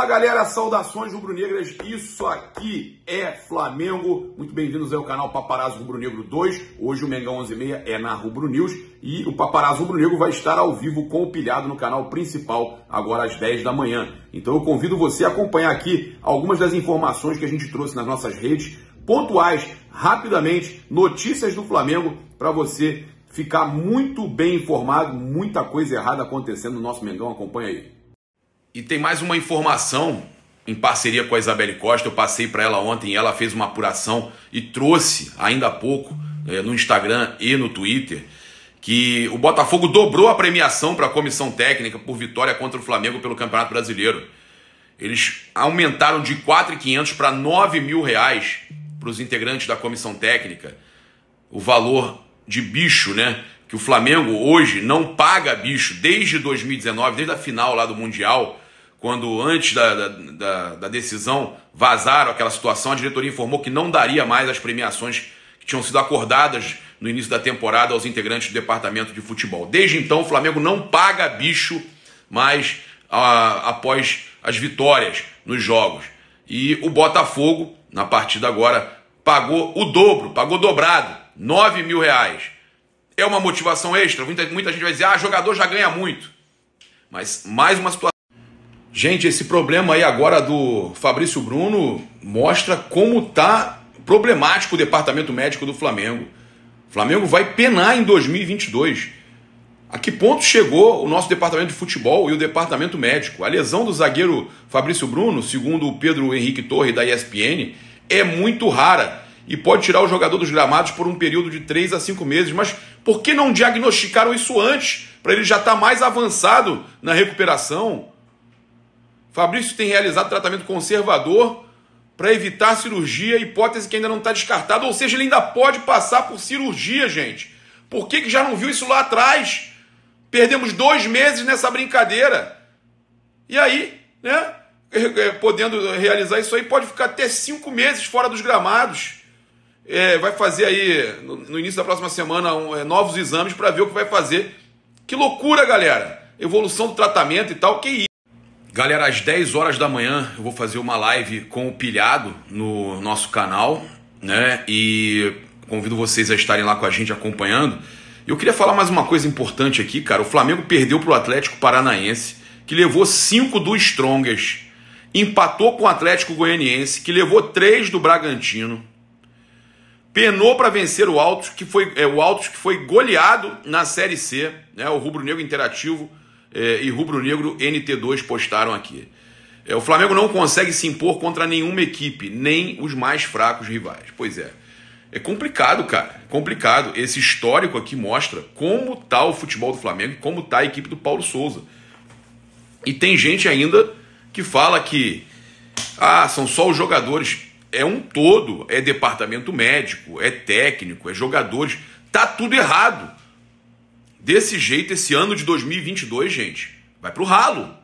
Fala galera, saudações rubro-negras, isso aqui é Flamengo. Muito bem-vindos ao canal Paparazzo Rubro-Negro 2. Hoje o Mengão 11:30 é na Rubro News e o Paparazzo Rubro-Negro vai estar ao vivo com o Pilhado no canal principal agora às 10 da manhã. Então eu convido você a acompanhar aqui algumas das informações que a gente trouxe nas nossas redes pontuais, rapidamente, notícias do Flamengo para você ficar muito bem informado, muita coisa errada acontecendo no nosso Mengão, acompanha aí. E tem mais uma informação em parceria com a Isabelle Costa, eu passei para ela ontem, ela fez uma apuração e trouxe ainda há pouco é, no Instagram e no Twitter que o Botafogo dobrou a premiação para a comissão técnica por vitória contra o Flamengo pelo Campeonato Brasileiro. Eles aumentaram de 4.500 para 9 mil reais para os integrantes da comissão técnica. O valor de bicho, né? que o Flamengo hoje não paga bicho desde 2019, desde a final lá do Mundial, quando antes da, da, da, decisão vazaram aquela situação, a diretoria informou que não daria mais as premiações que tinham sido acordadas no início da temporada aos integrantes do departamento de futebol. Desde então, o Flamengo não paga bicho mais após as vitórias nos jogos. E o Botafogo, na partida agora, pagou o dobro, pagou dobrado, 9 mil reais. É uma motivação extra. Muita, muita gente vai dizer, ah, jogador já ganha muito. Mas mais uma situação. Gente, esse problema aí agora do Fabrício Bruno mostra como tá problemático o departamento médico do Flamengo. O Flamengo vai penar em 2022. A que ponto chegou o nosso departamento de futebol e o departamento médico? A lesão do zagueiro Fabrício Bruno, segundo o Pedro Henrique Torre da ESPN, é muito rara e pode tirar o jogador dos gramados por um período de 3 a 5 meses. Mas por que não diagnosticaram isso antes, para ele já estar tá mais avançado na recuperação? Fabrício tem realizado tratamento conservador para evitar cirurgia, hipótese que ainda não está descartada, ou seja, ele ainda pode passar por cirurgia, gente. Por que, que já não viu isso lá atrás? Perdemos dois meses nessa brincadeira. E aí, né? Podendo realizar isso aí, pode ficar até cinco meses fora dos gramados é, vai fazer aí, no, no, início da próxima semana, um, é, novos exames para ver o que vai fazer. Que loucura, galera! Evolução do tratamento e tal, que isso. Galera, às 10 horas da manhã eu vou fazer uma live com o Pilhado no nosso canal, né? E convido vocês a estarem lá com a gente acompanhando. Eu queria falar mais uma coisa importante aqui, cara. O Flamengo perdeu para o Atlético Paranaense, que levou 5 do Strongest. Empatou com o Atlético Goianiense, que levou 3 do Bragantino penou para vencer o Altos, que foi é, o Altos que foi goleado na Série C, né? O Rubro Negro Interativo é, e Rubro Negro NT2 postaram aqui. É, o Flamengo não consegue se impor contra nenhuma equipe, nem os mais fracos rivais. Pois é. É complicado, cara. É complicado. Esse histórico aqui mostra como tá o futebol do Flamengo, como tá a equipe do Paulo Souza. E tem gente ainda que fala que ah, são só os jogadores é um todo, é departamento médico, é técnico, é jogadores, tá tudo errado. Desse jeito, esse ano de 2022, gente, vai pro ralo.